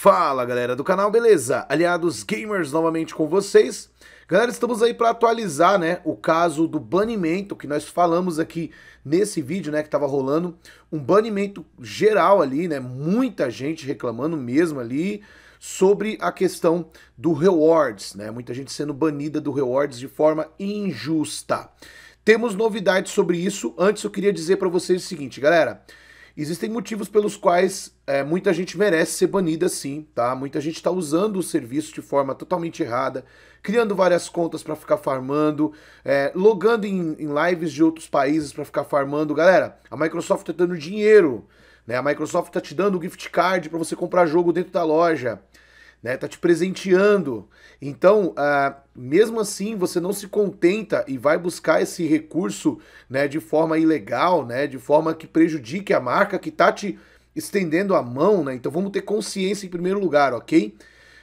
Fala galera do canal, beleza? Aliados Gamers novamente com vocês. Galera, estamos aí para atualizar né, o caso do banimento que nós falamos aqui nesse vídeo né, que estava rolando. Um banimento geral ali, né? Muita gente reclamando mesmo ali sobre a questão do rewards, né? Muita gente sendo banida do rewards de forma injusta. Temos novidades sobre isso. Antes eu queria dizer para vocês o seguinte, galera. Existem motivos pelos quais é, muita gente merece ser banida, sim, tá? Muita gente está usando o serviço de forma totalmente errada, criando várias contas para ficar farmando, é, logando em, em lives de outros países para ficar farmando. Galera, a Microsoft está dando dinheiro, né? A Microsoft está te dando gift card para você comprar jogo dentro da loja né? Tá te presenteando. Então, ah, mesmo assim, você não se contenta e vai buscar esse recurso, né, de forma ilegal, né, de forma que prejudique a marca que tá te estendendo a mão, né? Então, vamos ter consciência em primeiro lugar, ok?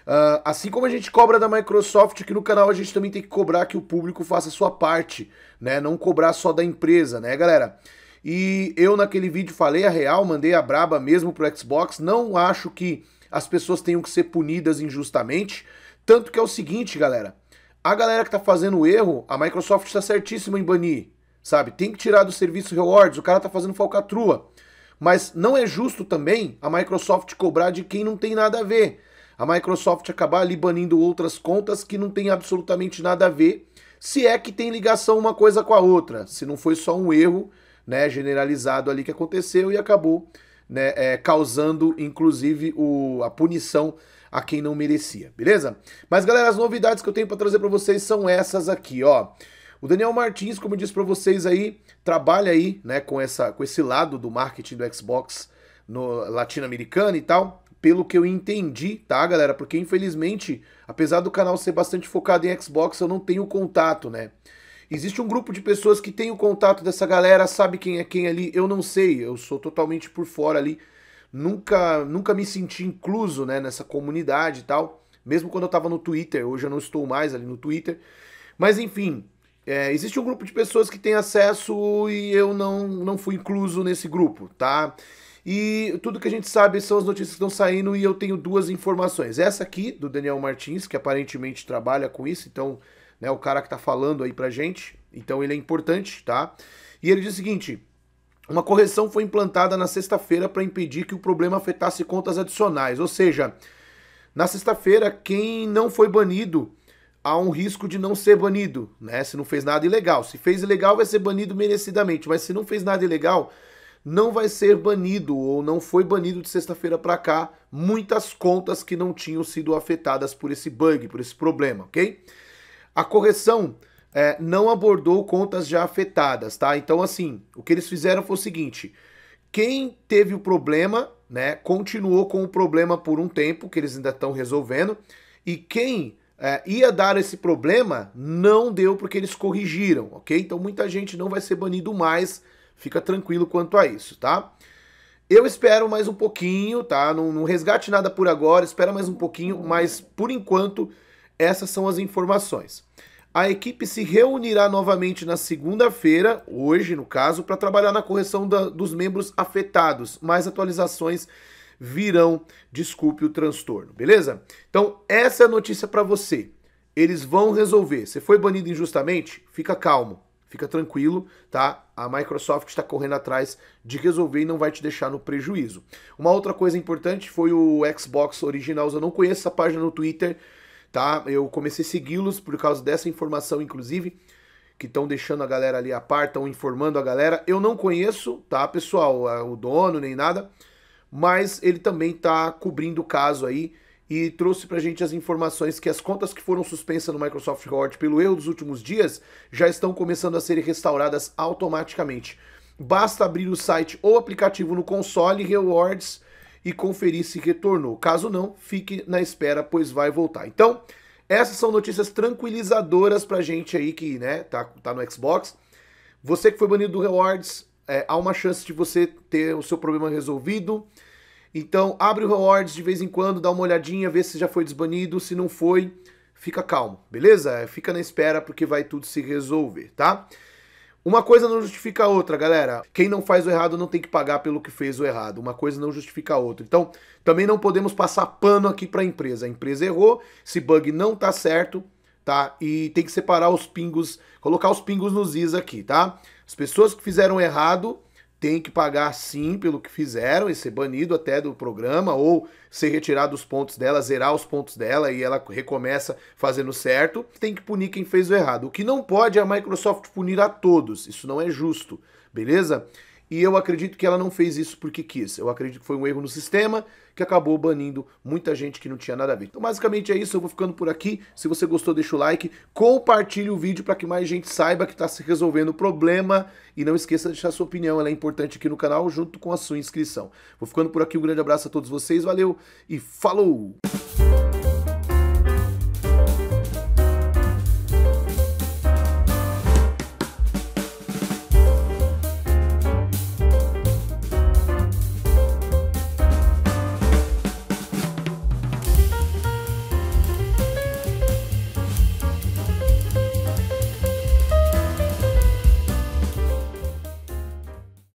Ah, assim como a gente cobra da Microsoft aqui no canal, a gente também tem que cobrar que o público faça a sua parte, né? Não cobrar só da empresa, né, galera? E eu naquele vídeo falei a real, mandei a braba mesmo pro Xbox. Não acho que as pessoas tenham que ser punidas injustamente. Tanto que é o seguinte, galera. A galera que tá fazendo o erro, a Microsoft está certíssima em banir, sabe? Tem que tirar do serviço rewards, o cara tá fazendo falcatrua. Mas não é justo também a Microsoft cobrar de quem não tem nada a ver. A Microsoft acabar ali banindo outras contas que não tem absolutamente nada a ver, se é que tem ligação uma coisa com a outra, se não foi só um erro, né, generalizado ali que aconteceu e acabou né, é, causando inclusive o, a punição a quem não merecia, beleza? Mas galera, as novidades que eu tenho para trazer para vocês são essas aqui, ó. O Daniel Martins, como eu disse para vocês aí, trabalha aí, né, com essa com esse lado do marketing do Xbox no latino-americano e tal, pelo que eu entendi, tá, galera? Porque infelizmente, apesar do canal ser bastante focado em Xbox, eu não tenho contato, né? Existe um grupo de pessoas que tem o contato dessa galera, sabe quem é quem ali. Eu não sei, eu sou totalmente por fora ali. Nunca, nunca me senti incluso né, nessa comunidade e tal. Mesmo quando eu tava no Twitter, hoje eu não estou mais ali no Twitter. Mas enfim, é, existe um grupo de pessoas que tem acesso e eu não, não fui incluso nesse grupo, tá? E tudo que a gente sabe são as notícias que estão saindo e eu tenho duas informações. Essa aqui, do Daniel Martins, que aparentemente trabalha com isso, então né, o cara que está falando aí pra gente, então ele é importante, tá? E ele diz o seguinte: uma correção foi implantada na sexta-feira para impedir que o problema afetasse contas adicionais, ou seja, na sexta-feira quem não foi banido há um risco de não ser banido, né? Se não fez nada ilegal. Se fez ilegal, vai ser banido merecidamente, mas se não fez nada ilegal, não vai ser banido ou não foi banido de sexta-feira para cá muitas contas que não tinham sido afetadas por esse bug, por esse problema, ok? A correção é, não abordou contas já afetadas, tá? Então, assim, o que eles fizeram foi o seguinte: quem teve o problema, né, continuou com o problema por um tempo, que eles ainda estão resolvendo, e quem é, ia dar esse problema não deu porque eles corrigiram, ok? Então, muita gente não vai ser banido mais, fica tranquilo quanto a isso, tá? Eu espero mais um pouquinho, tá? Não, não resgate nada por agora, espera mais um pouquinho, mas por enquanto essas são as informações. A equipe se reunirá novamente na segunda-feira, hoje no caso, para trabalhar na correção da, dos membros afetados. Mais atualizações virão, desculpe o transtorno, beleza? Então, essa é a notícia para você. Eles vão resolver. Você foi banido injustamente? Fica calmo, fica tranquilo, tá? A Microsoft está correndo atrás de resolver e não vai te deixar no prejuízo. Uma outra coisa importante foi o Xbox Originals. Eu não conheço essa página no Twitter tá? Eu comecei a segui-los por causa dessa informação, inclusive, que estão deixando a galera ali a par, estão informando a galera. Eu não conheço, tá, pessoal, o dono nem nada, mas ele também tá cobrindo o caso aí e trouxe pra gente as informações que as contas que foram suspensas no Microsoft Word pelo erro dos últimos dias já estão começando a ser restauradas automaticamente. Basta abrir o site ou aplicativo no console Rewards e conferir se retornou. Caso não, fique na espera, pois vai voltar. Então, essas são notícias tranquilizadoras pra gente aí que, né, tá, tá no Xbox. Você que foi banido do Rewards, é, há uma chance de você ter o seu problema resolvido. Então, abre o Rewards de vez em quando, dá uma olhadinha, vê se já foi desbanido. Se não foi, fica calmo, beleza? Fica na espera porque vai tudo se resolver, tá? Uma coisa não justifica a outra, galera. Quem não faz o errado não tem que pagar pelo que fez o errado. Uma coisa não justifica a outra. Então, também não podemos passar pano aqui para a empresa. A empresa errou, esse bug não tá certo, tá? E tem que separar os pingos, colocar os pingos nos is aqui, tá? As pessoas que fizeram errado tem que pagar sim pelo que fizeram e ser banido até do programa ou ser retirado os pontos dela, zerar os pontos dela e ela recomeça fazendo certo. Tem que punir quem fez o errado. O que não pode é a Microsoft punir a todos. Isso não é justo, beleza? E eu acredito que ela não fez isso porque quis. Eu acredito que foi um erro no sistema que acabou banindo muita gente que não tinha nada a ver. Então, basicamente é isso. Eu vou ficando por aqui. Se você gostou, deixa o like. Compartilhe o vídeo para que mais gente saiba que está se resolvendo o problema. E não esqueça de deixar sua opinião. Ela é importante aqui no canal, junto com a sua inscrição. Vou ficando por aqui. Um grande abraço a todos vocês. Valeu e falou!